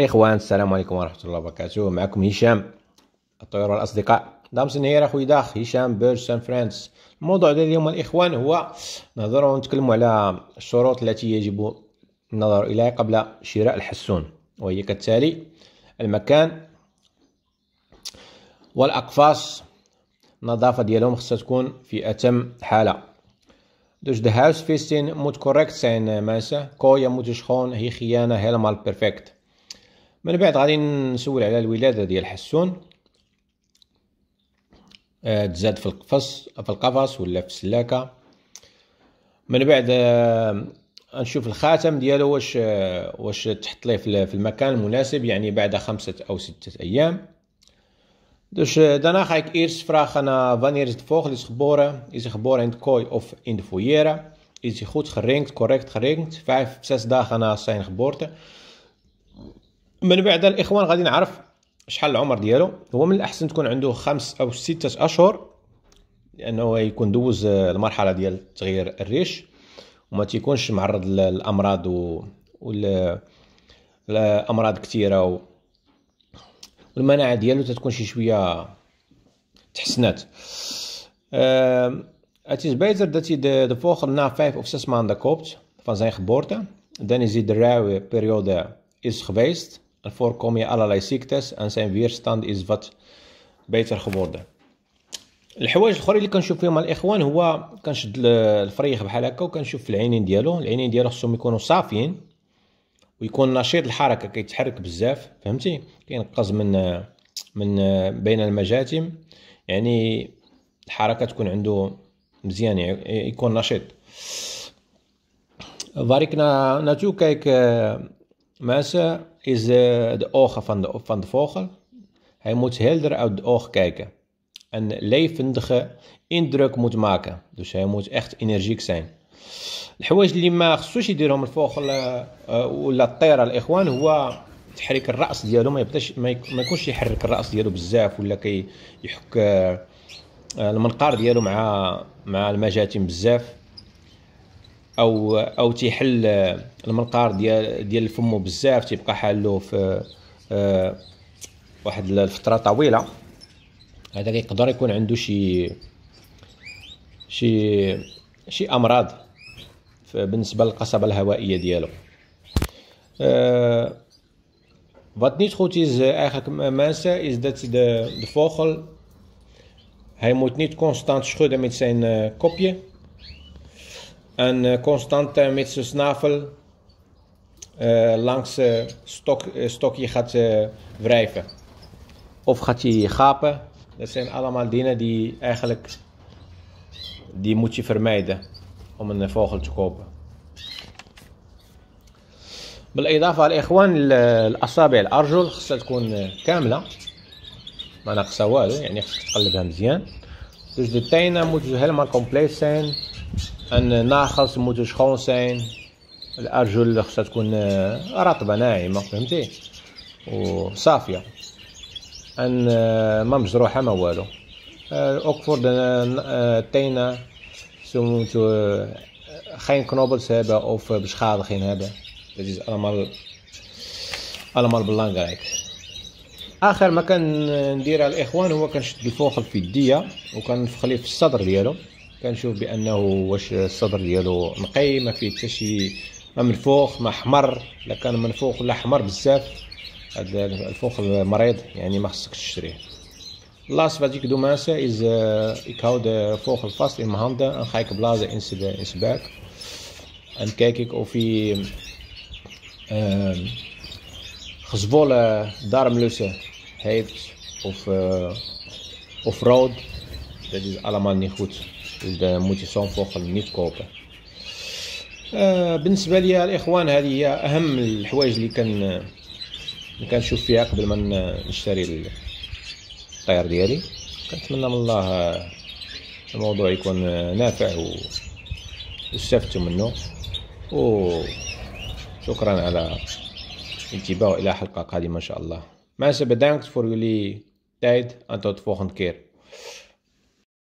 اخوان السلام عليكم ورحمه الله وبركاته معكم هشام الطيور والاصدقاء دام سنير اخوي داخ هشام بيرس سان فرانس الموضوع ديال اليوم الاخوان هو نهضر ونتكلموا على الشروط التي يجب النظر اليها قبل شراء الحسون وهي كالتالي المكان والاقفاص النظافه ديالهم خصها تكون في اتم حاله فيستين موت كوريكت ساين ماسا كويا موتش خون هي خيانه هيل مال بيرفكت من بعد غادي نسول على الولاده ديال حسون آه، تزاد في القفص في القفص ولا في السلاكه من بعد آه، نشوف الخاتم ديالو واش آه، واش تحط ليه في المكان المناسب يعني بعد خمسة او ستة ايام دوش دانا خايك ايرس فراخ انا فانيرز فوق لي خبوره اي خبور اند كوي اوف اند فويرا اي خوت خرينت كوريكت خرينت فايف بساس داخ انا ساين خبورته من بعد الاخوان غادي نعرف شحال العمر ديالو هو من الاحسن تكون عنده خمس او ستة اشهر لانه يكون دوز آه، المرحله ديال تغيير الريش وما تيكونش معرض للامراض و وال الامراض كثيره و... والمناعه ديالو تتكون شي شويه تحسنات ا اتيز بيزر داتي د de, de vogel na vijf of zes maanden koopt van داني زيد راوي is hij de Daarvoor kom je allerlei ziektes en zijn weerstand is wat beter geworden الحوايج الاخرى اللي كنشوف فيهم الاخوان هو كنشد الفريخ بحال هكا وكنشوف العينين ديالو العينين ديالو خصهم يكونوا صافيين ويكون نشيط الحركه كيتحرك بزاف فهمتي كينقز من من بين المجاتم يعني الحركه تكون عنده مزيان يعني يكون نشيط فاريكنا ناتو كيك Mensen is de, eh, de ogen van de, van de vogel. Hij moet helder uit de oog kijken. Een levendige indruk moet maken. Dus hij moet echt energiek zijn. الحوايج اللي ما خصوش يديرهم الفوخل ولا الطيره الاخوان هو تحريك الراس ديالو ما يبداش ما يكونش يحرك الراس ديالو بزاف ولا كي يحك المنقار ديالو مع مع المجاتين بزاف او او تيحل آه، المنقار ديال ديال فمو بزاف تيبقى حالو في أه واحد الفتره طويله هذا كيقدر يكون عنده شي شي شي امراض بالنسبه للقصبه الهوائيه ديالو وات نيت niet goed is uh, eigenlijk mensen, is dat de, de vogel, hij moet niet en eh, constante eh, met zijn snavel eh, langs het stok, stokje gaat wrijven. Of gaat hij gapen. Dat zijn allemaal dingen die eigenlijk die moet je vermijden om een vogel te kopen. بالاضافه الإخوان الاصابع الارجل خصها تكون كامله ما ناقصها والو يعني خصك تقلبها مزيان Dus de التاينة موت helemaal compleet zijn. ان ناخل سموتو شخون الارجل خصها تكون آه، رطبه ناعمه فهمتي وصافيه ان آه، ما مجروحه ما والو آه، اوكفورد تينا سموتو خين كنوبلس هبا اوف بشخاض خين هذا لذيذ انا مال باللانغايك اخر ما ندير على الاخوان هو كنشد الفوخ الفديه ليه في الصدر ديالو كنشوف بانه واش الصدر ديالو نقي ما فيه حتى شي منفوخ ما حمر لا كان منفوخ ولا حمر بزاف هذا الفوخ المريض يعني ما خصكش تشريه لاص فاجيك دو ماسا از ايكاود فوخ الفاس ان هاندا ان خايك بلازا انسد انسباك ان كيكيك او في خزبول دار ملوسة هيبت اوف اوف رود ذات از الماني خوت اذا موتي 100% 100 كوبا آه بالنسبه ليا الاخوان هذه هي اهم الحوايج اللي كان اللي كنشوف فيها قبل ما نشتري الطير ديالي كنتمنى من الله الموضوع يكون نافع و واستفدتوا منه وشكرا على الانتباه الى حلقه قادمه ان شاء الله مع سبدانك فور يولي تايد انتو تفوخن كير